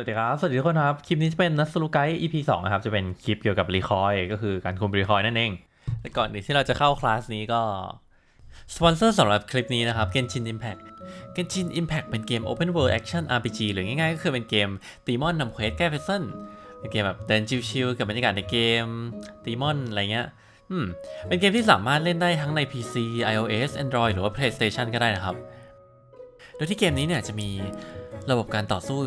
สวัสดีครับ สวัสดีทุกคนครับ คลิปนี้จะเป็นนัสลูไกด์ EP 2 นะครับ จะเป็นคลิปเกี่ยวกับรีคอยก็คือการคุมรีคอยนั่นเอง แต่ก่อนที่เราจะเข้าคลาสนี้ก็ สปอนเซอร์สำหรับคลิปนี้นะครับ Genshin Impact Genshin Impact เป็นเกม Open World Action RPG หรือง่ายๆก็คือเป็นเกม ตีมอนนำเควสแก้เพซเซนเป็นเกมแบบเดินชิวๆกับบรรยากาศในเกมตีมอนอะไรเงี้ย อืม เป็นเกมที่สามารถเล่นได้ทั้งใน PC iOS Android หรือว่า PlayStation ก็ได้นะครับ โดยที่เกมนี้เนี่ยจะมีระบบการต่อสู้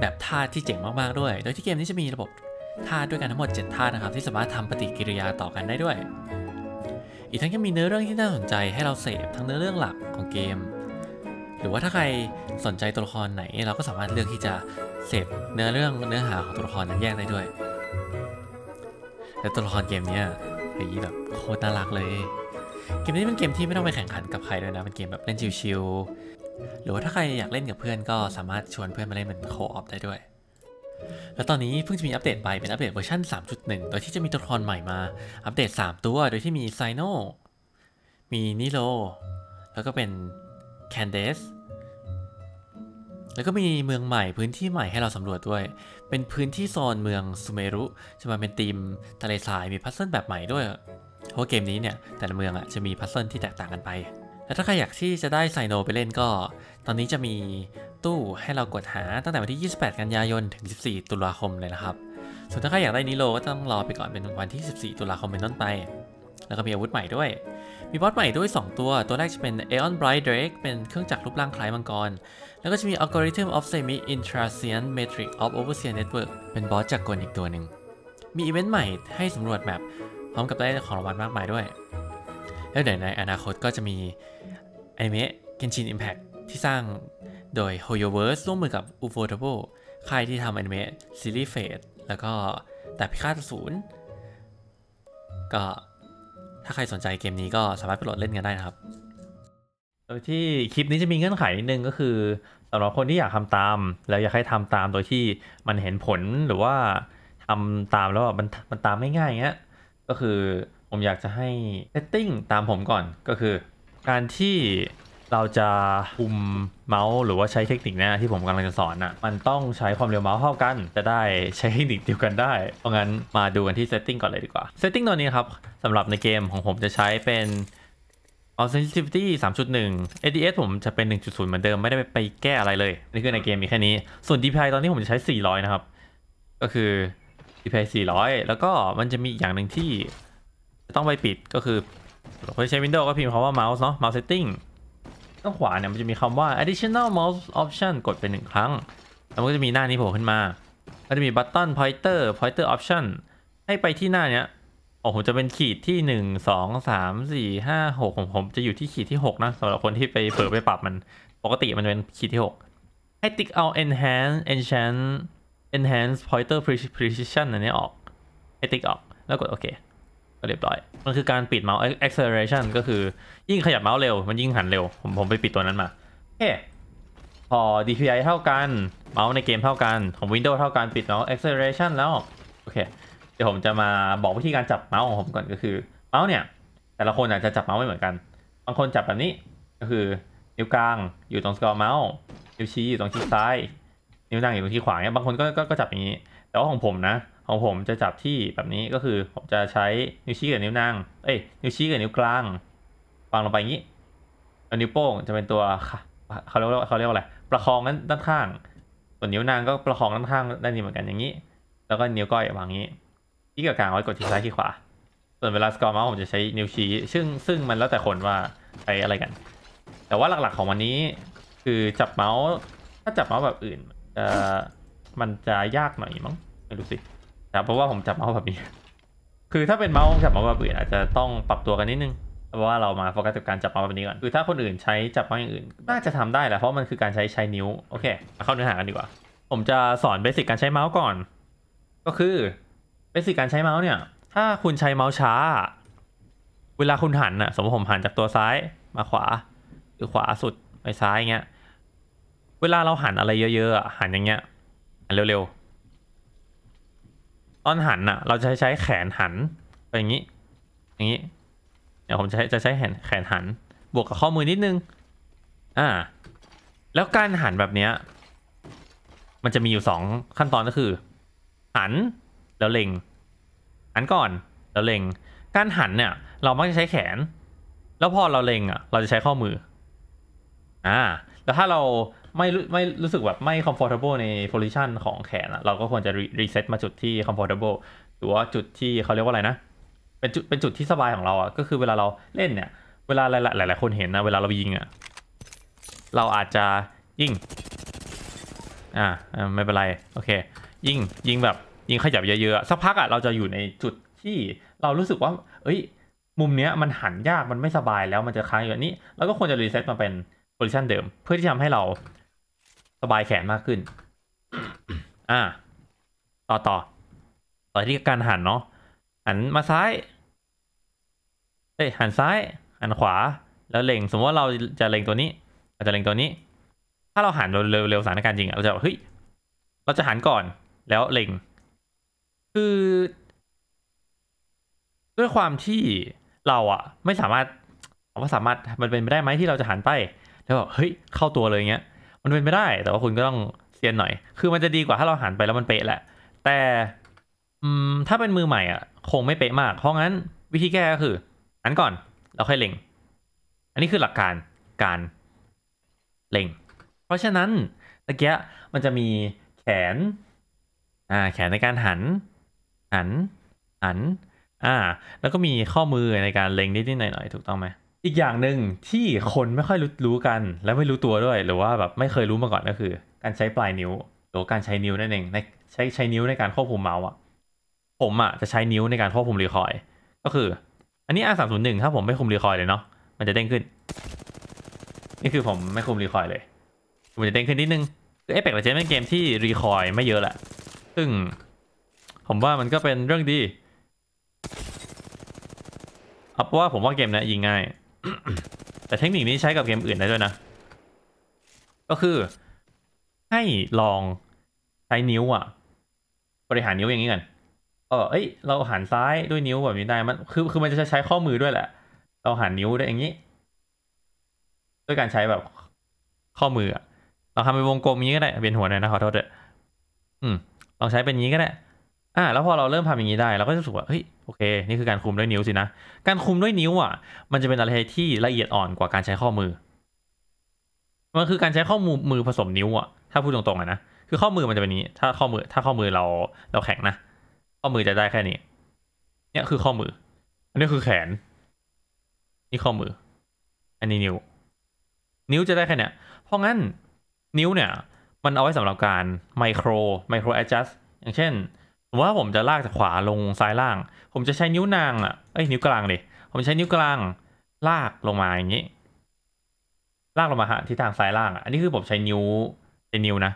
แบบท่าที่เจ๋งมากๆด้วย โดยที่เกมนี้จะมีระบบท่าด้วยกันทั้งหมด7่านะครับ ที่สามารถทำปฏิกิริยาต่อกันได้ด้วย อีกทั้งยังมีเนื้อเรื่องที่น่าสนใจให้เราเสพทั้งเนื้อเรื่องหลักของเกม หรือว่าถ้าใครสนใจตัวละครไหนเราก็สามารถเลือกที่จะเสพเนื้อเรื่องเนื้อหาของตัวละครนั้นแยกได้ด้วย และตัวละครเกมนี้เฮ้ยแบบโคตรน่ารักเลย เกมนี้เป็นเกมที่ไม่ต้องไปแข่งขันกับใครด้วยนะเป็นเกมแบบเล่นชิวๆหรือว่าถ้าใครอยากเล่นกับเพื่อนก็สามารถชวนเพื่อนมาเล่นเป็นโคออฟได้ด้วย แล้วตอนนี้เพิ่งจะมีอัปเดตไปเป็นอัปเดตเวอร์ชัน3.1 โดยที่จะมีตัวละครใหม่มา อัปเดต 3 ตัวโดยที่มีไซโน มีนิโลแล้วก็เป็นแคนเดส แล้วก็มีเมืองใหม่พื้นที่ใหม่ให้เราสำรวจด้วย เป็นพื้นที่โซนเมืองซูเมรุจะมาเป็นธีมทะเลทรายมีพัซเซิลแบบใหม่ด้วยเพราะเกมนี้เนี่ยแต่ละเมืองอ่ะจะมีพัซเซิลที่แตกต่างกันไปและถ้าใครอยากที่จะได้ไซโนไปเล่นก็ ตอนนี้จะมีตู้ให้เรากดหาตั้งแต่วันที่ 28 กันยายนถึง 14 ตุลาคมเลยนะครับ ส่วนถ้าใครอยากได้นิโลก็ต้องรอไปก่อนเป็นวันที่ 14 ตุลาคมเป็นต้นไปแล้วก็มีอาวุธใหม่ด้วย มีบอสใหม่ด้วย 2 ตัว ตัวแรกจะเป็น Aeon Bright Drake เป็นเครื่องจักรรูปร่างคล้ายมังกร แล้วก็จะมี Algorithm of Semi i n t r a s i e n t Matrix of Overseer Network เป็นบอสจากกลอีกตัวหนึ่งมีอีเวนต์ใหม่ให้สำรวจแมบพร้อมกับได้ของรางวัลมากมายด้วยแล้วเดี๋ยวในอนาคตก็จะมีอนิเมะ Genshin Impact ที่สร้างโดย HoYoverse ร่วมมือกับ Ufotable ค่ายที่ทำอนิเมะซีรีส์เฟสแล้วก็แต่พิฆาตศูนย์ก็ถ้าใครสนใจเกมนี้ก็สามารถไปโหลดเล่นกันได้นะครับ โดยที่คลิปนี้จะมีเงื่อนไขนิดนึงก็คือสำหรับคนที่อยากทำตาม แล้วอยากให้ทำตามโดยที่มันเห็นผลหรือว่าทำตามแล้วมันมันตามไม่ง่ายเงี้ยก็คือผมอยากจะให้เซตติ้งตามผมก่อนก็คือ การที่เราจะคุมเมาส์หรือว่าใช้เทคนิคนี้ที่ผมกำลังจะสอนนะ่ะมันต้องใช้ความเร็วเมาส์เท่ากัน จะได้ใช้เทคนิคเดียวกันได้เพราะงั้นมาดูกันที่เซตติ้งก่อนเลยดีกว่าเซตติ้งตัวนี้ครับสำหรับในเกมของผมจะใช้เป็น All Sensitivity 3.1 ADS ผมจะเป็น 1.0 เหมือนเดิมไม่ได้ไปแก้อะไรเลยนี่คือในเกมมีแค่นี้ส่วน DPI ตอนนี้ผมจะใช้ 400นะครับก็คือ DPI 400 แล้วก็มันจะมีออย่างหนึ่งที่ต้องไปปิดก็คือาใช้ Windows ก็พิมพ์คำว่า mouse เนาะ mouse setting ต้องขวาเนี่ยมันจะมีคำว่า additional mouse option กดไปหนึ่งครั้งแล้วมันก็จะมีหน้านี้โผล่ขึ้นมา ก็จะมี button pointer pointer option ให้ไปที่หน้าเนี้ยโอ้ผมจะเป็นขีดที่ 1 2 3 4 5 6ของผมจะอยู่ที่ขีดที่ 6 นะสำหรับคนที่ไปเผลอไปปรับมันปกติมันเป็นขีดที่ 6 ให้ติ๊กเอา enhance e n h a n c e enhance pointer precision อันนี้ออกให้ติ๊กออก แล้วกดโอเคก็เรียบร้อย มันคือการปิดเมาส์ acceleration ก็คือยิ่งขยับเมาส์เร็ว มันยิ่งหันเร็ว ผมผมไปปิดตัวนั้นมาเฮ้พอ DPI เท่ากันเมาส์ในเกมเท่ากัน ของ Windows เท่ากันปิดเมาส์ acceleration แล้วโอเค เดี๋ยวผมจะมาบอกวิธีการจับเมาส์ของผมก่อนก็คือเมาส์เนี่ย แต่ละคนอาจจะจับเมาส์ไม่เหมือนกัน บางคนจับแบบนี้ก็คือนิ้วกลางอยู่ตรงสกอร์เมาส์นิ้ว ชี้อยู่ตรงที่ซ้าย นิ้วนางอยู่ตรงที่ขวาเนี่ยบางคนก็ก็จับอย่างนี้ แต่ว่าของผมนะของผมจะจับที่แบบนี้ก็คือ ผมจะใช้นิ้วชี้กับนิ้วนาง เอ้ยนิ้วชี้กับนิ้วกลางวางลงไปอย่างนี้แล้วนิ้วโป้งจะเป็นตัวเขาเรียกว่าเขาเรียกว่าอะไรประคองด้านข้างส่วนนิ้วนางก็ประคองด้านข้างด้านนี้เหมือนกันอย่างนี้ แล้วก็นิ้วก้อยวางนี้ที่กับกลางไว้กดที่ซ้ายที่ขวา ส่วนเวลาสกอร์มาผมจะใช้นิ้วชี้ ซึ่งซึ่งมันแล้วแต่คนว่าใช้อะไรกัน แต่ว่าหลักๆของวันนี้คือจับเมาส์ถ้าจับเมาส์แบบอื่นจะมันจะยากหน่อยมั้งไม่รู้สิับเพราะว่าผมจับเมาส์แบบนี้ คือถ้าเป็นเมาส์จับเมาส์แบบอื่นอาจจะต้องปรับตัวกันนิดนึง เพราะว่าเรามาโฟกัสกับการจับเมาส์แบบนี้ก่อน คือถ้าคนอื่นใช้จับเมาส์อย่างอื่นน่าจะทำได้แหละ เพราะมันคือการใช้ใช้นิ้ว โอเคเข้าเนื้อหากันดีกว่า ผมจะสอนเบสิกการใช้เมาส์ก่อน ก็คือเบสิกการใช้เมาส์เนี่ย ถ้าคุณใช้เมาส์ช้า เวลาคุณหันอะสมมติผมหันจากตัวซ้ายมาขวา หรือขวาสุดไปซ้ายเงี้ยเวลาเราหันอะไรเยอะๆหันอย่างเงี้ยหันเร็วๆตอนหันอะเราจะใช้แขนหันไปอย่างนี้ อย่างนี้ เดี๋ยวผมจะใช้จะใช้แขนแขนหัน บวกกับข้อมือนิดนึง อ่า แล้วการหันแบบเนี้ยมันจะมีอยู่สองขั้นตอนก็คือ หันแล้วเล็ง หันก่อนแล้วเล็ง การหันเนี่ยเรามักจะใช้แขน แล้วพอเราเล็งอะเราจะใช้ข้อมือ อ่า แล้วถ้าเราไม่ไม่รู้สึกแบบไม่ comfortable ใน position ของแขนอะเราก็ควรจะ reset มาจุดที่ comfortable หรือว่าจุดที่เขาเรียกว่าอะไรนะ เป็นจุดเป็นจุดที่สบายของเราอะก็คือเวลาเราเล่นเนี่ย เวลาหลายหลายคนเห็นนะ เวลาเรายิงอะเราอาจจะยิง อ่าไม่เป็นไรโอเค ยิงยิงแบบยิงขยับเยอะๆ สักพักอะเราจะอยู่ในจุดที่เรารู้สึกว่า เอ้ยมุมเนี้ยมันหันยากมันไม่สบายแล้วมันจะค้างอยู่นี้เราก็ควรจะรีเซ็ตมาเป็นโพซิชันเดิมเพื่อที่ทำให้เราสบายแขนมากขึ้น อ่า ต่อต่อ ต่อที่การหันเนาะ หันมาซ้ายเอ้ย หันซ้าย หันขวา แล้วเล็ง สมมติว่าเราจะเล็งตัวนี้เราจะเล็งตัวนี้ ถ้าเราหันเร็วเร็วสถานการณ์จริงเราจะเฮ้ย เราจะหันก่อน แล้วเล็ง คือ ด้วยความที่เราอะไม่สามารถว่าสามารถ มันเป็นไปได้ไหมที่เราจะหันไป แล้วแบบเฮ้ย เข้าตัวเลยเงี้ยมันเป็นไม่ได้แต่ว่าคุณก็ต้องเซียนหน่อย คือมันจะดีกว่าถ้าเราหันไปแล้วมันเป๊ะแหละ แต่ถ้าเป็นมือใหม่อ่ะ คงไม่เป๊ะมากเพราะงั้นวิธีแก้ก็คืออันก่อนเราค่อยเล็ง อันนี้คือหลักการการเล็งเพราะฉะนั้นตะเกียมันจะมีแขนอ่าแขนในการหัน หันหันอ่าแล้วก็มีข้อมือในการเล็งนิดนิดหน่อยหน่อยถูกต้องไหมอีกอย่างหนึ่งที่คนไม่ค่อยรู้กัน และไม่รู้ตัวด้วยหรือว่าแบบไม่เคยรู้มาก่อนก็คือ การใช้ปลายนิ้วหรือการใช้นิ้วนั่นเองในใช้ใช้นิ้วในการควบคุมเมาส์อ่ะผมอ่ะจะใช้นิ้วในการควบคุมรีคอยก็คือ อันนี้ R 3 0 1ถ้าผมไม่คุมรีคอยเลยเนาะมันจะเด้งขึ้น นี่คือผมไม่คุมรีคอยเลยมันจะเด้งขึ้นนิดนึงคือเอฟเฟกต์จะเป็นเกมที่รีคอยไม่เยอะแหละซึ่ง ผมว่ามันก็เป็นเรื่องดีเอาว่าผมว่าเกมนี้ยิงง่ายแต่เทคนิคนี้ใช้กับเกมอื่นได้ด้วยนะ ก็คือให้ลองใช้นิ้วอะบริหารนิ้วอย่างนี้กันเออเอ้ย เราหันซ้ายด้วยนิ้วแบบนี้ได้มัน คือคือมันจะใช้ข้อมือด้วยแหละ เราหันนิ้วได้อย่างนี้ ด้วยการใช้แบบข้อมือเราทำเป็นวงกลมนี้ก็ได้ เป็นหัวหน่อยนะขอโทษเด้ออืม ลองใช้เป็นนี้ก็ได้อ่าแล้วพอเราเริ่มทำอย่างนี้ได้เราก็จะรู้สึกว่าเฮ้ยโอเคนี่คือการคุมด้วยนิ้วสินะการคุมด้วยนิ้วอ่ะมันจะเป็นอะไรที่ละเอียดอ่อนกว่าการใช้ข้อมือ มันคือการใช้ข้อมือมือผสมนิ้วอ่ะถ้าพูดตรงๆนะคือข้อมือมันจะเป็นนี้ถ้าข้อมือถ้าข้อมือเราเราแข็งนะ ข้อมือจะได้แค่นี้เนี่ยคือข้อมือ อันนี้คือแขนนี่ข้อมืออันนี้นิ้วนิ้วจะได้แค่เนี้ยเพราะงั้นนิ้วเนี่ยมันเอาไว้สำหรับการไมโครไมโครแอดจัสอย่างเช่นผมว่าผมจะลากจากขวาลงซ้ายล่าง ผมจะใช้นิ้วนางอ่ะ เอ้ยนิ้วกลางดิ ผมใช้นิ้วกลางลากลงมาอย่างนี้ ลากลงมาฮะที่ทางซ้ายล่างอันนี้คือผมใช้นิ้วเป็นนิ้วนะ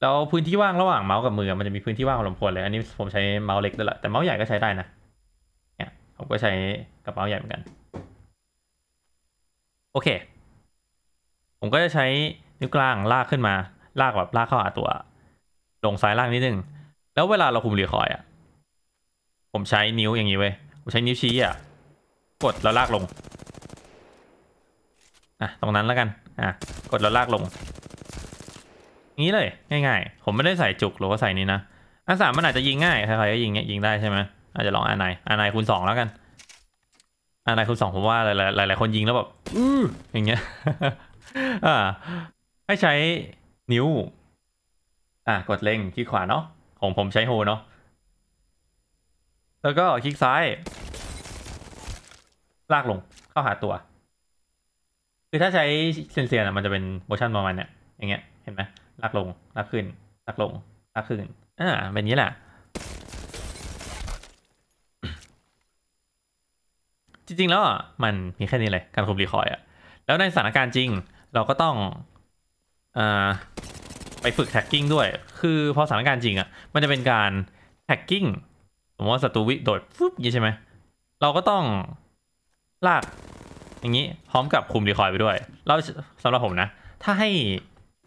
แล้วพื้นที่ว่างระหว่าง เมาส์กับมือ มันจะมีพื้นที่ว่างของลำโพงเลย อันนี้ผมใช้เมาส์เล็กด้วยแหละแต่เมาส์ใหญ่ก็ใช้ได้นะ เนี่ยผมก็ใช้กับเมาส์ใหญ่เหมือนกัน โอเค ผมก็จะใช้นิ้วกลางลากขึ้นมา ลากแบบลากเข้าหาตัวลงซ้ายล่างนิดนึงแล้วเวลาเราคุมรีคอยอ่ะผมใช้นิ้วอย่างนี้เว้ยผมใช้นิ้วชี้อ่ะกดแล้วลากลงอ่ะตรงนั้นแล้วกันอ่ะกดแล้วลากลงงี้เลยง่าย ๆ ผมไม่ได้ใส่จุกหรือว่าใส่นี้นะอันสามมันอาจจะยิงง่ายใครๆก็ยิงเงี้ยยิงได้ใช่ไหมอาจจะลองอันไหนอันไหนคูณสองแล้วกันอันไหนคูณสองผมว่าหลายๆหลายๆคนยิงแล้วแบบอื้ออย่างเงี้ยอ่าให้ใช้นิ้วอ่ะกดเล็งคลิกขวาเนาะของผมใช้โฮเนาะแล้วก็คลิกซ้าย ลากลงเข้าหาตัว คือถ้าใช้เซนเซียนมันจะเป็นโมชั่นประมาณเนี้ยอย่างเงี้ยเห็นไหมลากลง ลากขึ้น ลากลง ลากขึ้นอ่าเป็นนี้แหละจริงๆ แล้วอ่ะมันมีแค่นี้เลย การคุมรีคอยอ่ะแล้วในสถานการณ์จริง เราก็ต้อง อ่าไปฝึกแท็กกิ้งด้วย คือพอสถานการณ์จริงอะ่ะมันจะเป็นการแท็กกิ้งสมมติว่าศัตรูวิโดดปุ๊บยี่ใช่ไหม เราก็ต้องลากอย่างนี้พร้อมกับคุมดีคอยไปด้วย เราสำหรับผมนะ ถ้าให้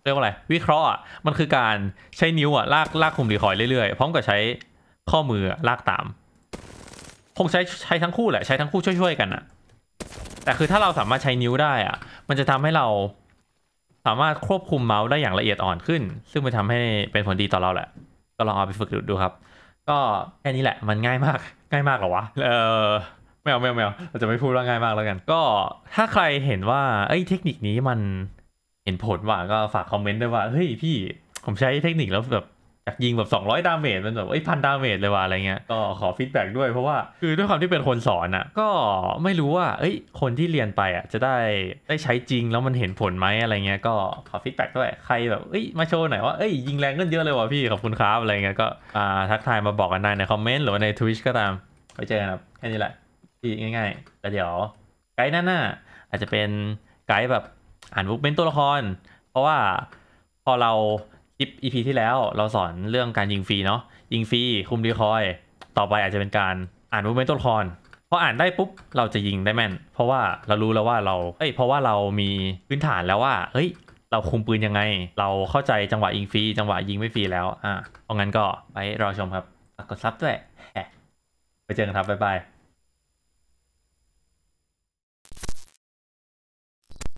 เรียกว่าอะไร วิเคราะห์อ่ะ มันคือการใช้นิ้วอ่ะ ลากลากคุมดีคอยเรื่อยๆ พร้อมกับใช้ข้อมือลากตาม คงใช้ใช้ทั้งคู่แหละ ใช้ทั้งคู่ช่วยๆกันอ่ะแต่คือถ้าเราสามารถใช้นิ้วได้อ่ะ มันจะทำให้เราสามารถควบคุมเมาส์ได้อย่างละเอียดอ่อนขึ้น ซึ่งมันทำให้เป็นผลดีต่อเราแหละ ก็ลองเอาไปฝึกดูครับ ก็แค่นี้แหละมันง่ายมาก ง่ายมากเหรอวะเออไม่เอาไม่เอาไม่เอาเราจะไม่พูดว่าง่ายมากแล้วกันก็ถ้าใครเห็นว่าเอ้ยเทคนิคนี้มันเห็นผลว่าก็ฝากคอมเมนต์ด้วยว่าเฮ้ยพี่ผมใช้เทคนิคแล้วแบบจยากยิงแบบ 200 ดาเมจมันแบบไอ้พันดาเมจเลยว่ะอะไรเงี้ย ก็ขอฟีดแบ็กด้วยเพราะว่า คือด้วยความที่เป็นคนสอนอะ่ะก็ไม่รู้ว่าเอ้ยคนที่เรียนไปอะ่ะจะได้ได้ใช้จริงแล้วมันเห็นผลไหมอะไรเงี้ยก็ขอฟีดแบ็กด้วยใครแบบเอ้ยมาโชว์หน่อยว่าเอ้ยยิงแรงขึ้นเยอะเลยว่ะพี่ขอบคุณครับอะไรเงี้ยก็อ่าทักทายมาบอกกันได้ในคอมเมนต์หรือใน Twitch ก็ตามไว้เจอกันครับแค่นี้แหละที่ง่ายๆแต่เดี๋ยวไกด์หน้าๆอาจจะเป็นไกด์แบบอ่านบุ๊กเป็นตัวละคร เพราะว่าพอเราคลิป EP ที่แล้วเราสอนเรื่องการยิงฟรีเนาะยิงฟรีคุมดีคอย ต่อไปอาจจะเป็นการอ่านมูเมนต์ตัวละครพออ่านได้ปุ๊บเราจะยิงได้แม่น เพราะว่าเรารู้แล้วว่าเราเอ้ยเพราะว่าเรามีพื้นฐานแล้วว่าเฮ้ยเราคุมปืนยังไง เราเข้าใจจังหวะยิงฟรีจังหวะยิงไม่ฟรีแล้วอ่ะเพราะงั้นก็ไปรอชมครับกดซับด้วยไปเจอกันครับ บ๊ายบาย